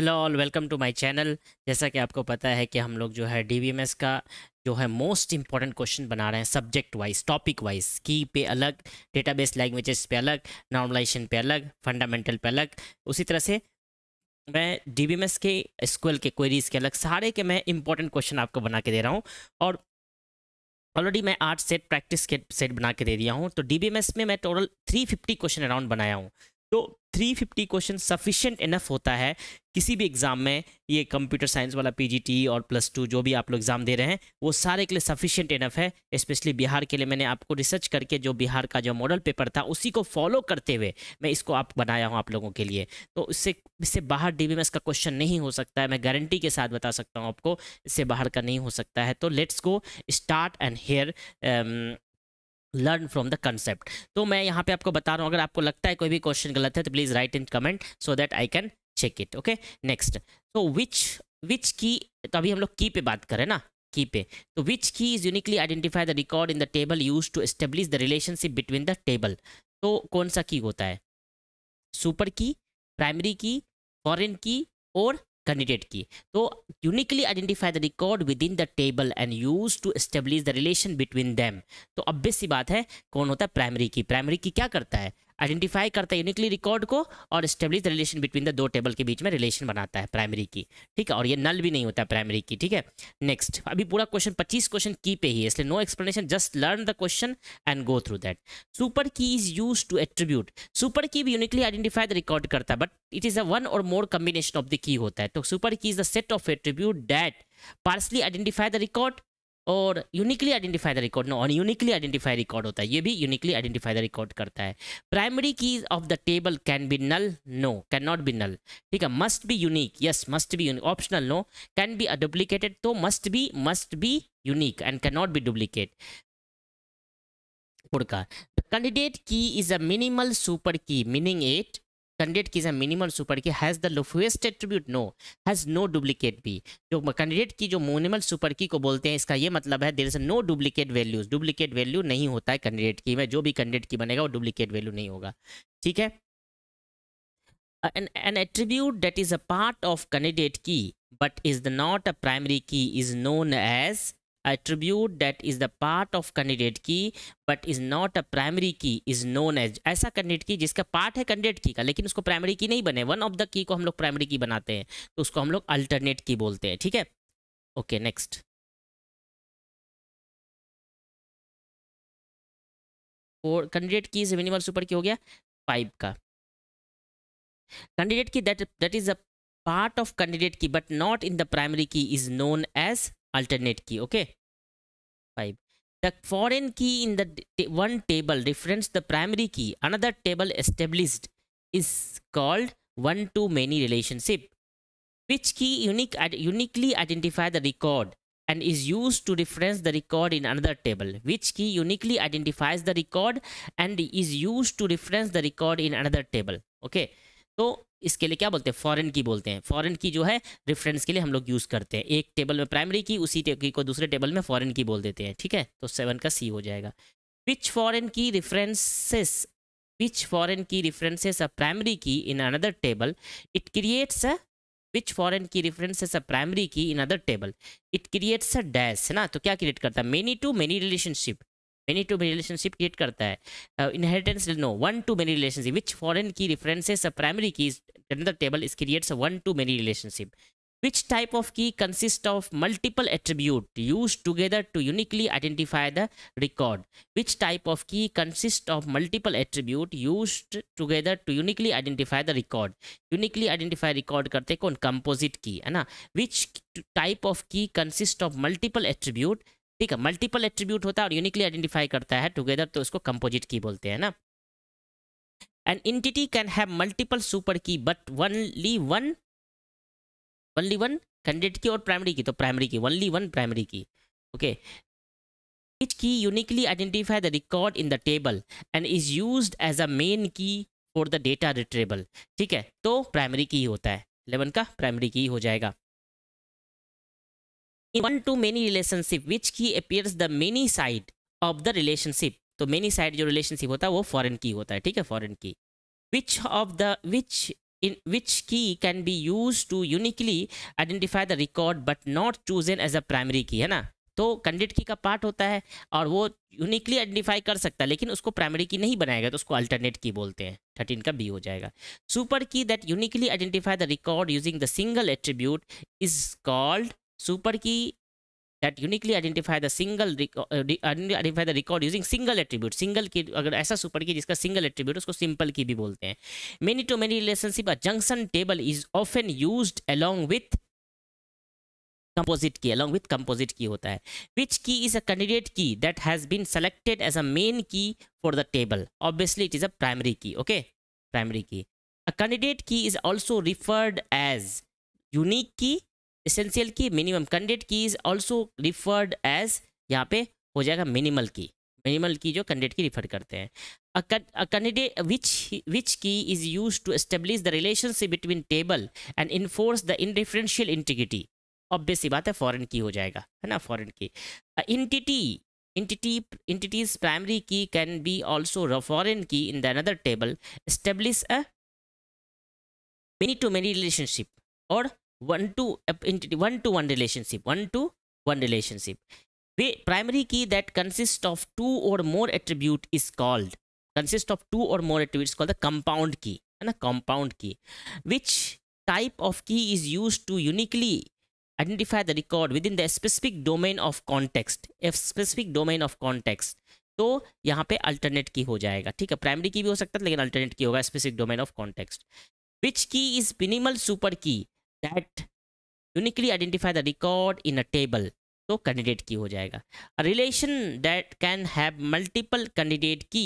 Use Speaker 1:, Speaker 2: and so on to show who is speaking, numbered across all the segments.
Speaker 1: Hello all welcome to my channel जैसा कि आपको पता है कि हम लोग जो है डीवीएमएस का जो है मोस्ट इंपॉर्टेंट क्वेश्चन बना रहे हैं सब्जेक्ट वाइज टॉपिक वाइज की पे अलग डेटाबेस लैंग्वेजेस पे अलग नॉर्मलाइजेशन पे अलग फंडामेंटल पे अलग उसी तरह से मैं डीवीएमएस के स्कूल के क्वेरीज के अलग सारे के मैं इंपॉर्टेंट क्वेश्चन आपको बना के दे रहा हूँ और ऑलरेडी मैं आठ सेट प्रैक्टिस के सेट बना के दे दिया हूँ तो डी में मैं टोटल थ्री क्वेश्चन अराउंड बनाया हूँ तो 350 क्वेश्चन सफिशियंट इनफ होता है किसी भी एग्ज़ाम में ये कंप्यूटर साइंस वाला पीजीटी और प्लस टू जो भी आप लोग एग्ज़ाम दे रहे हैं वो सारे के लिए सफिशियंट इनफ है स्पेशली बिहार के लिए मैंने आपको रिसर्च करके जो बिहार का जो मॉडल पेपर था उसी को फॉलो करते हुए मैं इसको आप बनाया हूँ आप लोगों के लिए तो इससे इससे बाहर डी का क्वेश्चन नहीं हो सकता है मैं गारंटी के साथ बता सकता हूँ आपको इससे बाहर का नहीं हो सकता है तो let's go start and here learn from the concept तो मैं यहाँ पे आपको बता रहा हूँ अगर आपको लगता है कोई भी क्वेश्चन गलत है तो please write in comment so that I can check it okay next तो विच विच की तो अभी हम लोग की पे बात करें ना की पे तो which key is uniquely identify the record in the table use to establish the relationship between the table तो कौन सा की होता है सुपर की प्राइमरी की फॉरेन की और कैंडिडेट की तो uniquely identify the record with in the table and use to establish the relation between them तो अब्बे सी बात है कौन होता है प्राइमरी की प्राइमरी की क्या करता है आइडेंटिफाई करता है यूनिकली रिकॉर्ड को और establish the relation between the दो टेबल के बीच में रिलेशन बनाता है प्राइमरी की ठीक है और ये नल भी नहीं होता प्राइमरी की ठीक है नेक्स्ट अभी पूरा क्वेश्चन पच्चीस क्वेश्चन की पे ही है इसलिए no explanation just learn the question and go through that super key is use to attribute super key भी यूनिकली आइडेंटिफाई द रिकॉर्ड करता है but it is a one or more combination of the key होता है तो super key is the set of attribute that partially identify the record और uniquely identify the record no uniquely identify record होता है ये भी uniquely identify the record करता है primary keys of the table can be null no can not be null ठीक है must be unique yes must be unique optional no can be duplicated तो must be must be unique and can not be duplicate पुड़का candidate key is a minimal super key meaning at candidate key minimum super key has the lowest attribute no has no duplicate भी जो candidate की जो minimal super की को बोलते हैं इसका ये मतलब है there is no duplicate values duplicate value नहीं होता है कैंडिडेट की में जो भी कैंडिडेट की बनेगा वो डुप्लीकेट वैल्यू नहीं होगा ठीक है an an attribute that is a part of candidate key but is the not a primary key is known as attribute that is the part of candidate key but is not a primary key is known as ऐसा candidate key जिसका part है candidate की का लेकिन उसको primary की नहीं बने वन ऑफ द की को हम लोग प्राइमरी की बनाते हैं तो उसको हम लोग अल्टरनेट की बोलते हैं ठीक है okay next candidate key minimal super key हो गया फाइव का candidate key that that is a part of candidate key but not in the primary key is known as alternate key okay 5 the foreign key in the one table references the primary key another table established is called one to many relationship which key unique uniquely identify the record and is used to reference the record in another table which key uniquely identifies the record and is used to reference the record in another table okay so इसके लिए क्या बोलते हैं फॉरन की बोलते हैं फॉरन की जो है रेफरेंस के लिए हम लोग यूज़ करते हैं एक टेबल में प्राइमरी की उसी की को दूसरे टेबल में फॉरन की बोल देते हैं ठीक है तो सेवन का सी हो जाएगा which foreign key references which foreign key references a primary key in another table it creates a which foreign key references a primary key in other table it creates a dash है ना तो क्या create करता है many to many relationship many to many relationship create करता है inheritance no one to many relationship which foreign key references primary key table is creates one to many relationship which type of key consist of multiple attribute use together to uniquely identify the record which type of key consist of multiple attribute use together to uniquely identify the record uniquely identify record करते कौन composite key है ना which type of key consist of multiple attribute ठीक है multiple attribute होता है और uniquely identify करता है टुगेदर तो उसको कंपोजिट की बोलते हैं ना an entity can have multiple super key but only one only one candidate key और प्राइमरी की तो primary key only one primary key okay each key uniquely identify the record in the table and is use as a main key for the data retrieval ठीक है तो primary की होता है eleven का primary key हो जाएगा in one to many relationship which key appears the many side of the relationship तो मेनी साइड जो रिलेशनशिप होता है वो फॉरन की होता है ठीक है फॉरन की which of the which which key can be use to uniquely identify the record but not choose an as a primary key है ना तो कंडिट की का पार्ट होता है और वो यूनिकली आइडेंटिफाई कर सकता है लेकिन उसको प्राइमरी की नहीं बनाएगा तो उसको अल्टरनेट की बोलते हैं थर्टीन का बी हो जाएगा super key that uniquely identify the record using the single attribute is called super key that uniquely identify the single identify the record using single attribute single key अगर ऐसा super की जिसका single attribute उसको simple की भी बोलते हैं many to many relationship junction table is often use along with composite key along with composite key होता है which key is a candidate key that has been selected as a main key for the table obviously it is a primary key okay primary key a candidate key is also referred as unique key essential key minimum candidate key is also referred as यहाँ पे हो जाएगा minimal की minimal की जो candidate की refer करते हैं candidate which which key is use to establish the relationship between table and enforce the indifferential integrity obvious सी बात है फॉरेन की हो जाएगा है ना foreign key entity entity entities primary key can be also a key in the another table establish a many to many relationship और one to uh, entity one to one relationship one to one relationship the primary key that consists of two or more attribute is called consists of two or more attributes called the compound key and a compound key which type of key is used to uniquely identify the record within the specific domain of context a specific domain of context तो यहाँ पे alternate की हो जाएगा ठीक है primary की भी हो सकता है लेकिन अल्टरनेट की होगा specific domain of context which key is minimal super key that uniquely identify the record in a table तो कैंडिडेट की हो जाएगा relation that can have multiple candidate key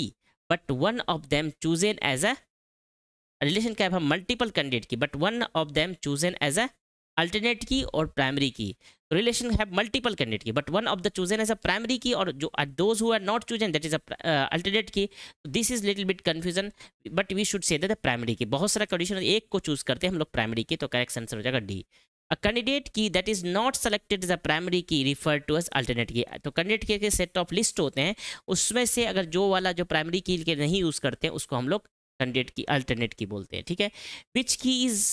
Speaker 1: but one of them chosen as a relation can have multiple candidate key but one of them chosen as a alternate key और primary key relation have multiple candidate key but one of the chosen as a primary key और जो those who are not chosen that is alternate key this is little bit confusion but we should say the primary key बहुत सारा condition एक को choose करते हैं हम लोग प्राइमरी की तो करेक्ट आंसर हो जाएगा D a candidate key that is not selected as a primary key refer to as alternate key तो कैंडिडेट के सेट ऑफ लिस्ट होते हैं उसमें से अगर जो वाला जो प्राइमरी की के नहीं यूज़ करते हैं उसको हम लोग कैंडिडेट की अल्टरनेट की बोलते हैं ठीक है which key is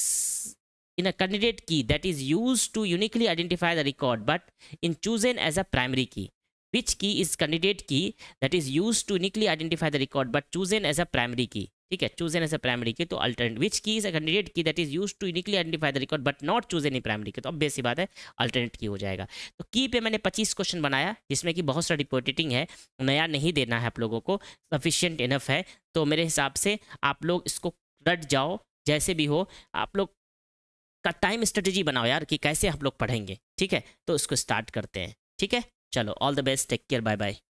Speaker 1: in a candidate key that is used to uniquely identify the record but in chosen as a primary key. Which key is candidate key that is used to uniquely identify the record but chosen as a primary key. ठीक है chosen as a primary key तो alternate which key is a candidate key that is use to uniquely identify the record but not choose any primary key तो अब बेसी बात है alternate की हो जाएगा तो की पे मैंने 25 क्वेश्चन बनाया जिसमें कि बहुत सारा रिपोर्टिंग है नया नहीं देना है आप लोगों को सफिशियंट इनफ है तो मेरे हिसाब से आप लोग इसको रट जाओ जैसे भी हो आप लोग का टाइम स्ट्रेटेजी बनाओ यार कि कैसे हम लोग पढ़ेंगे ठीक है तो उसको स्टार्ट करते हैं ठीक है चलो all the best take care bye bye